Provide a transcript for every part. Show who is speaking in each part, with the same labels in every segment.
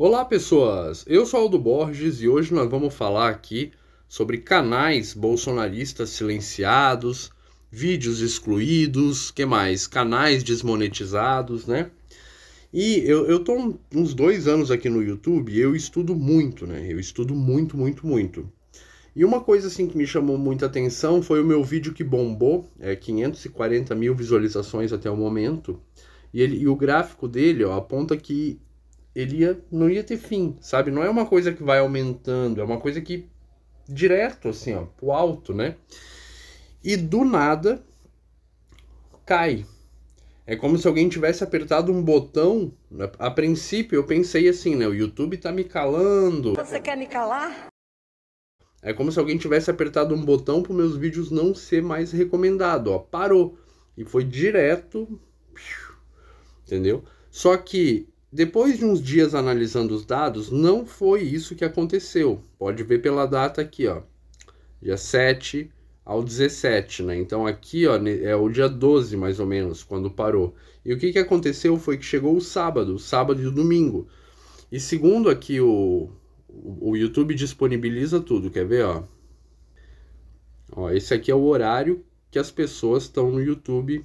Speaker 1: Olá pessoas, eu sou Aldo Borges e hoje nós vamos falar aqui sobre canais bolsonaristas silenciados, vídeos excluídos, que mais? Canais desmonetizados, né? E eu, eu tô uns dois anos aqui no YouTube e eu estudo muito, né? Eu estudo muito, muito, muito. E uma coisa assim que me chamou muita atenção foi o meu vídeo que bombou, é 540 mil visualizações até o momento, e, ele, e o gráfico dele ó, aponta que ele ia, não ia ter fim, sabe? Não é uma coisa que vai aumentando, é uma coisa que direto, assim, ó, pro alto, né? E do nada cai. É como se alguém tivesse apertado um botão. Né? A princípio eu pensei assim, né? O YouTube tá me calando. Você quer me calar? É como se alguém tivesse apertado um botão para meus vídeos não ser mais recomendado, ó, parou e foi direto, entendeu? Só que depois de uns dias analisando os dados, não foi isso que aconteceu. Pode ver pela data aqui, ó. Dia 7 ao 17, né? Então aqui, ó, é o dia 12 mais ou menos, quando parou. E o que, que aconteceu foi que chegou o sábado, o sábado e o domingo. E segundo aqui o, o YouTube disponibiliza tudo, quer ver, ó? Ó, esse aqui é o horário que as pessoas estão no YouTube,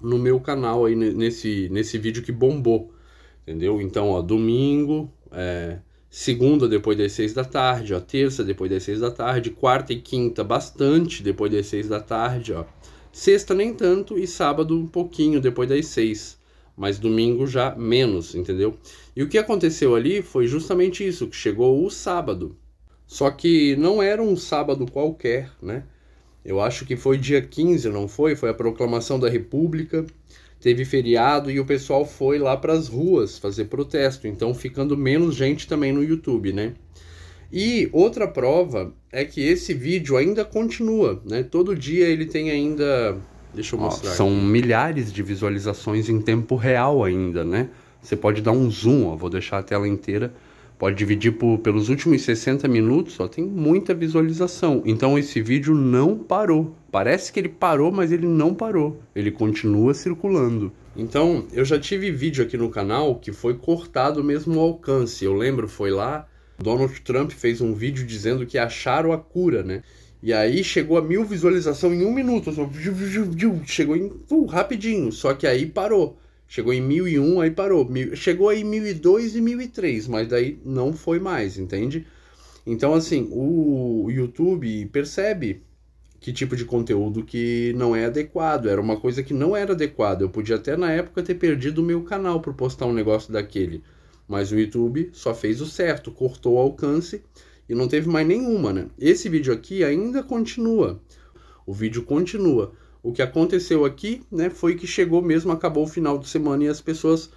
Speaker 1: no meu canal aí nesse nesse vídeo que bombou entendeu? Então, ó, domingo, é, segunda depois das seis da tarde, ó, terça depois das seis da tarde, quarta e quinta bastante depois das seis da tarde, ó, sexta nem tanto e sábado um pouquinho depois das seis, mas domingo já menos, entendeu? E o que aconteceu ali foi justamente isso, que chegou o sábado. Só que não era um sábado qualquer, né? Eu acho que foi dia 15, não foi? Foi a proclamação da República teve feriado e o pessoal foi lá para as ruas fazer protesto, então ficando menos gente também no YouTube, né? E outra prova é que esse vídeo ainda continua, né? Todo dia ele tem ainda, deixa eu mostrar. Ó, são aqui. milhares de visualizações em tempo real ainda, né? Você pode dar um zoom, ó, vou deixar a tela inteira pode dividir por, pelos últimos 60 minutos, só tem muita visualização. Então esse vídeo não parou. Parece que ele parou, mas ele não parou. Ele continua circulando. Então, eu já tive vídeo aqui no canal que foi cortado mesmo o alcance. Eu lembro, foi lá, Donald Trump fez um vídeo dizendo que acharam a cura, né? E aí chegou a mil visualizações em um minuto. Só... Chegou em... Uh, rapidinho, só que aí parou. Chegou em 1001, aí parou. Chegou aí 1002 e 1003, mas daí não foi mais, entende? Então, assim, o YouTube percebe que tipo de conteúdo que não é adequado. Era uma coisa que não era adequada. Eu podia até na época ter perdido o meu canal por postar um negócio daquele. Mas o YouTube só fez o certo, cortou o alcance e não teve mais nenhuma, né? Esse vídeo aqui ainda continua. O vídeo continua. O que aconteceu aqui né, foi que chegou mesmo, acabou o final de semana e as pessoas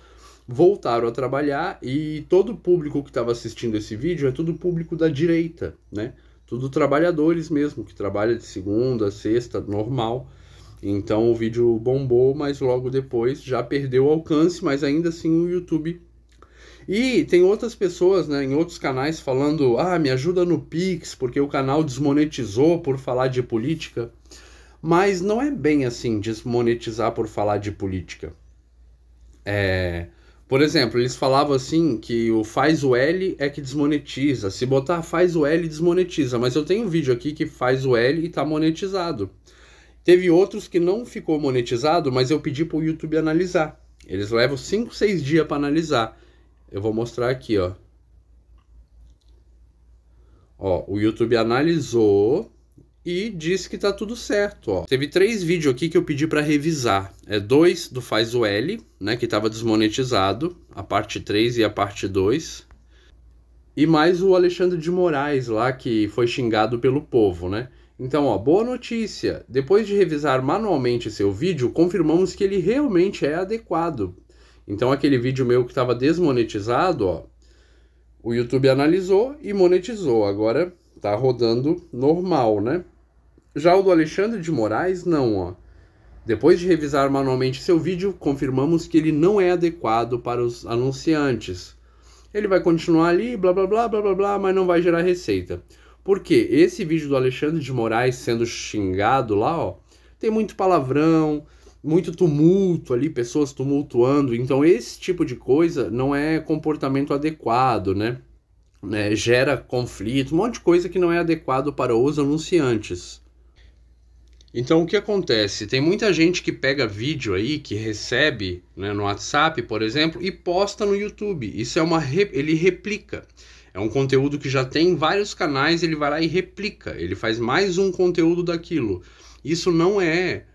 Speaker 1: voltaram a trabalhar e todo o público que estava assistindo esse vídeo é todo público da direita, né? Tudo trabalhadores mesmo, que trabalha de segunda, sexta, normal. Então o vídeo bombou, mas logo depois já perdeu o alcance, mas ainda assim o YouTube. E tem outras pessoas, né, em outros canais falando: "Ah, me ajuda no Pix, porque o canal desmonetizou por falar de política". Mas não é bem assim desmonetizar por falar de política. É, por exemplo, eles falavam assim que o faz o L é que desmonetiza. Se botar faz o L, desmonetiza. Mas eu tenho um vídeo aqui que faz o L e tá monetizado. Teve outros que não ficou monetizado, mas eu pedi pro YouTube analisar. Eles levam 5, 6 dias para analisar. Eu vou mostrar aqui, ó. Ó, o YouTube analisou e disse que tá tudo certo, ó. Teve três vídeos aqui que eu pedi para revisar. É dois do Faz o L, né, que estava desmonetizado, a parte 3 e a parte 2. E mais o Alexandre de Moraes lá, que foi xingado pelo povo, né? Então, ó, boa notícia! Depois de revisar manualmente seu vídeo, confirmamos que ele realmente é adequado. Então, aquele vídeo meu que estava desmonetizado, ó, o YouTube analisou e monetizou. Agora tá rodando normal, né? Já o do Alexandre de Moraes, não, ó. Depois de revisar manualmente seu vídeo, confirmamos que ele não é adequado para os anunciantes. Ele vai continuar ali, blá blá blá blá blá, blá mas não vai gerar receita. Porque esse vídeo do Alexandre de Moraes sendo xingado lá, ó, tem muito palavrão, muito tumulto ali, pessoas tumultuando. Então esse tipo de coisa não é comportamento adequado, né? né, gera conflito, um monte de coisa que não é adequado para os anunciantes. Então o que acontece? Tem muita gente que pega vídeo aí, que recebe né, no WhatsApp, por exemplo, e posta no YouTube. Isso é uma. Re... ele replica. É um conteúdo que já tem vários canais, ele vai lá e replica. Ele faz mais um conteúdo daquilo. Isso não é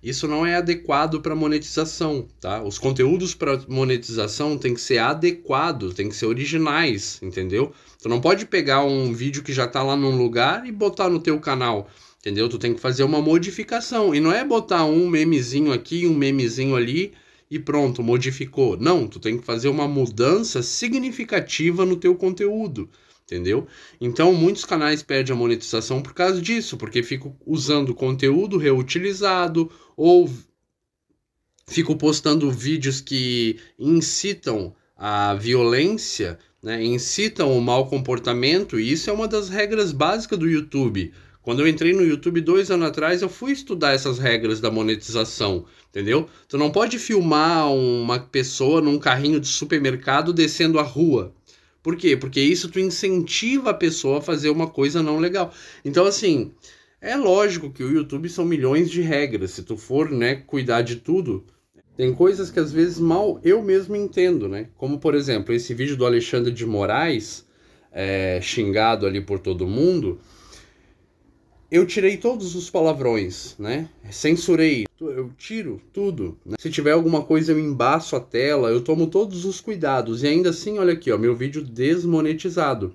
Speaker 1: isso não é adequado para monetização, tá? Os conteúdos para monetização tem que ser adequado, tem que ser originais, entendeu? Tu não pode pegar um vídeo que já está lá num lugar e botar no teu canal, entendeu? Tu tem que fazer uma modificação e não é botar um memezinho aqui, um memezinho ali e pronto, modificou. Não, tu tem que fazer uma mudança significativa no teu conteúdo entendeu? Então muitos canais perdem a monetização por causa disso, porque ficam usando conteúdo reutilizado ou ficam postando vídeos que incitam a violência, né? incitam o mau comportamento, e isso é uma das regras básicas do YouTube. Quando eu entrei no YouTube dois anos atrás, eu fui estudar essas regras da monetização, entendeu? Tu não pode filmar uma pessoa num carrinho de supermercado descendo a rua, por quê? Porque isso tu incentiva a pessoa a fazer uma coisa não legal. Então, assim, é lógico que o YouTube são milhões de regras. Se tu for, né, cuidar de tudo, tem coisas que às vezes mal eu mesmo entendo, né? Como, por exemplo, esse vídeo do Alexandre de Moraes, é, xingado ali por todo mundo eu tirei todos os palavrões, né? Censurei, eu tiro tudo. Né? Se tiver alguma coisa, eu embaço a tela, eu tomo todos os cuidados. E ainda assim, olha aqui, ó, meu vídeo desmonetizado.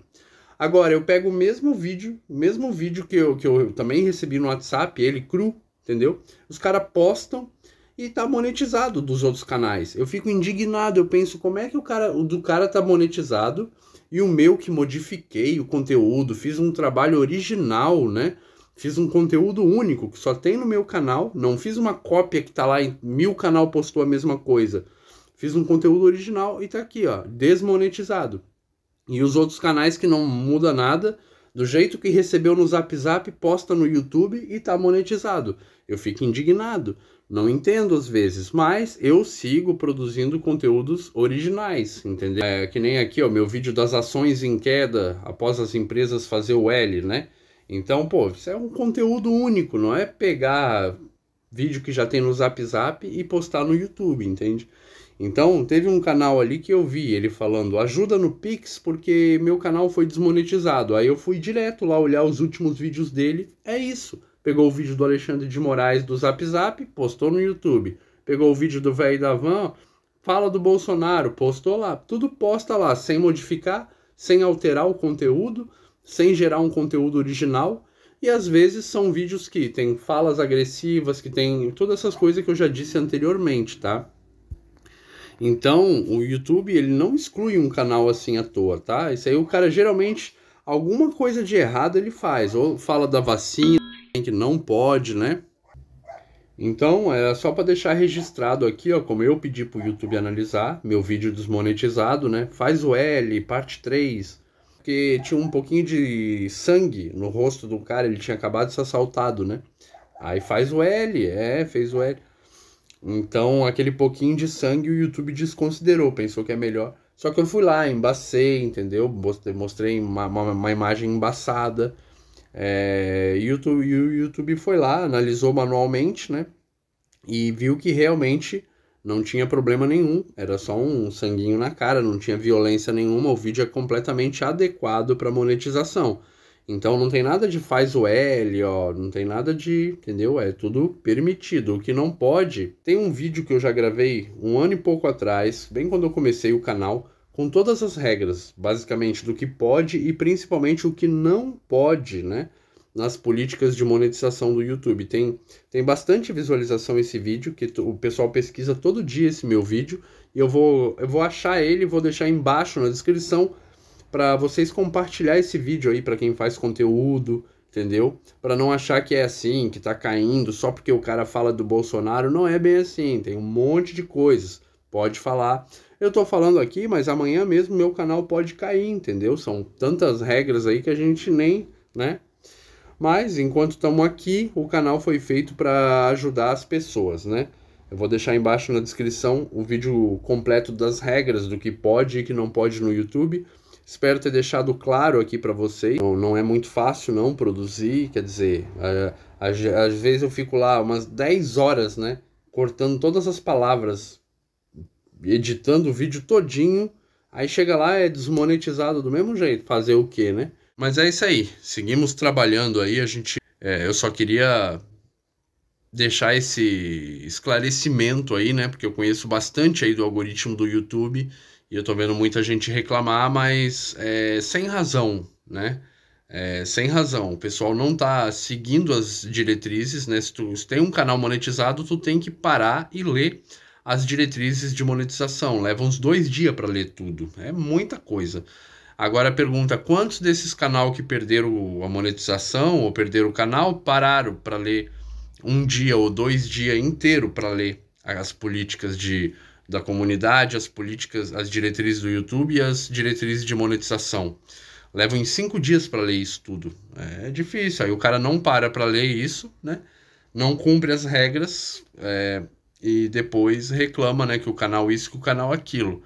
Speaker 1: Agora, eu pego o mesmo vídeo, o mesmo vídeo que eu, que eu também recebi no WhatsApp, ele cru, entendeu? Os caras postam e tá monetizado dos outros canais. Eu fico indignado, eu penso como é que o cara, o do cara tá monetizado e o meu que modifiquei o conteúdo, fiz um trabalho original, né? Fiz um conteúdo único que só tem no meu canal. Não fiz uma cópia que tá lá em mil canal postou a mesma coisa. Fiz um conteúdo original e tá aqui, ó, desmonetizado. E os outros canais que não muda nada, do jeito que recebeu no Zap Zap, posta no YouTube e tá monetizado. Eu fico indignado. Não entendo às vezes, mas eu sigo produzindo conteúdos originais, entendeu? É que nem aqui, ó, meu vídeo das ações em queda após as empresas fazer o L, né? Então, pô, isso é um conteúdo único, não é pegar vídeo que já tem no Zap Zap e postar no YouTube, entende? Então, teve um canal ali que eu vi ele falando: ajuda no Pix porque meu canal foi desmonetizado. Aí eu fui direto lá olhar os últimos vídeos dele. É isso. Pegou o vídeo do Alexandre de Moraes do Zap Zap, postou no YouTube. Pegou o vídeo do velho da van, fala do Bolsonaro, postou lá. Tudo posta lá, sem modificar, sem alterar o conteúdo sem gerar um conteúdo original. E às vezes são vídeos que tem falas agressivas, que tem todas essas coisas que eu já disse anteriormente, tá? Então, o YouTube, ele não exclui um canal assim à toa, tá? Isso aí o cara geralmente alguma coisa de errado ele faz, ou fala da vacina que não pode, né? Então, é só para deixar registrado aqui, ó, como eu pedi pro YouTube analisar meu vídeo desmonetizado, né? Faz o L, parte 3, porque tinha um pouquinho de sangue no rosto do cara, ele tinha acabado de ser assaltado, né? Aí faz o L, é, fez o L. Então, aquele pouquinho de sangue o YouTube desconsiderou, pensou que é melhor. Só que eu fui lá, embacei, entendeu? Mostrei uma, uma, uma imagem embaçada. É, YouTube, e o YouTube foi lá, analisou manualmente, né? E viu que realmente não tinha problema nenhum, era só um sanguinho na cara, não tinha violência nenhuma, o vídeo é completamente adequado para monetização. Então não tem nada de faz o L, ó, não tem nada de, entendeu? É tudo permitido. O que não pode. Tem um vídeo que eu já gravei um ano e pouco atrás, bem quando eu comecei o canal, com todas as regras, basicamente do que pode e principalmente o que não pode, né? nas políticas de monetização do YouTube. Tem, tem bastante visualização esse vídeo, que o pessoal pesquisa todo dia esse meu vídeo. E eu vou, eu vou achar ele, vou deixar embaixo na descrição para vocês compartilhar esse vídeo aí para quem faz conteúdo, entendeu? Para não achar que é assim, que tá caindo só porque o cara fala do Bolsonaro, não é bem assim, tem um monte de coisas. Pode falar. Eu tô falando aqui, mas amanhã mesmo meu canal pode cair, entendeu? São tantas regras aí que a gente nem, né? Mas enquanto estamos aqui, o canal foi feito para ajudar as pessoas, né? Eu vou deixar embaixo na descrição o vídeo completo das regras do que pode e que não pode no YouTube. Espero ter deixado claro aqui para vocês. Não, não, é muito fácil não produzir, quer dizer, às, vezes eu fico lá umas 10 horas, né? Cortando todas as palavras, editando o vídeo todinho. Aí chega lá, é desmonetizado do mesmo jeito. Fazer o quê, né? Mas é isso aí. Seguimos trabalhando aí. A gente. É, eu só queria deixar esse esclarecimento aí, né? Porque eu conheço bastante aí do algoritmo do YouTube e eu tô vendo muita gente reclamar, mas é, sem razão, né? É, sem razão. O pessoal não tá seguindo as diretrizes, né? Se tu se tem um canal monetizado, tu tem que parar e ler as diretrizes de monetização. Leva uns dois dias para ler tudo. É muita coisa. Agora a pergunta: quantos desses canal que perderam a monetização ou perderam o canal pararam para ler um dia ou dois dias inteiro para ler as políticas de, da comunidade, as políticas, as diretrizes do YouTube e as diretrizes de monetização? Levam em cinco dias para ler isso tudo. É difícil. Aí o cara não para para ler isso, né? Não cumpre as regras é, e depois reclama, né? Que o canal isso, que o canal aquilo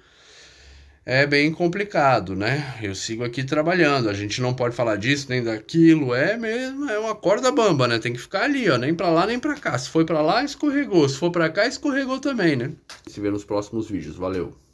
Speaker 1: é bem complicado, né? Eu sigo aqui trabalhando, a gente não pode falar disso nem daquilo, é mesmo, é uma corda bamba, né? Tem que ficar ali, ó, nem para lá nem para cá. Se foi para lá, escorregou, se for para cá, escorregou também, né? Se vê nos próximos vídeos. Valeu.